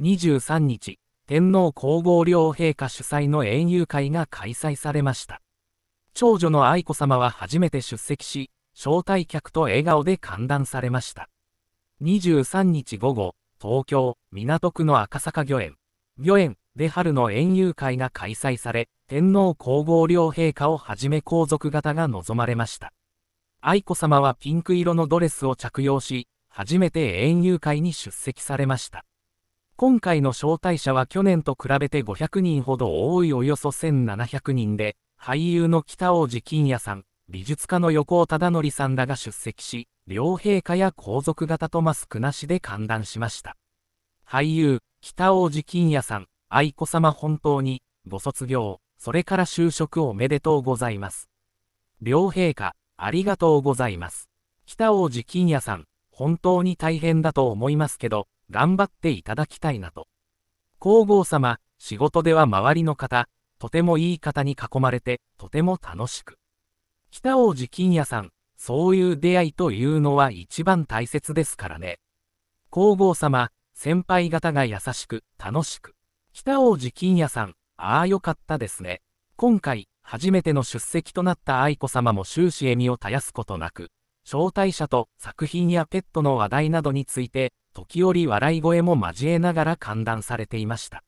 23日、天皇皇后両陛下主催の園遊会が開催されました。長女の愛子さまは初めて出席し、招待客と笑顔で歓談されました。23日午後、東京、港区の赤坂御苑、御苑で春の園遊会が開催され、天皇皇后両陛下をはじめ皇族方が望まれました。愛子さまはピンク色のドレスを着用し、初めて園遊会に出席されました。今回の招待者は去年と比べて500人ほど多いおよそ1700人で、俳優の北王子金也さん、美術家の横尾忠則さんらが出席し、両陛下や皇族方とマスクなしで歓談しました。俳優、北王子金也さん、愛子さま本当に、ご卒業、それから就職おめでとうございます。両陛下、ありがとうございます。北王子金也さん、本当に大変だと思いますけど、頑張っていただきたいなと。皇后様、仕事では周りの方、とてもいい方に囲まれて、とても楽しく。北王子金也さん、そういう出会いというのは一番大切ですからね。皇后様、先輩方が優しく、楽しく。北王子金也さん、ああよかったですね。今回、初めての出席となった愛子様も終始笑みを絶やすことなく、招待者と作品やペットの話題などについて、時折笑い声も交えながら歓談されていました。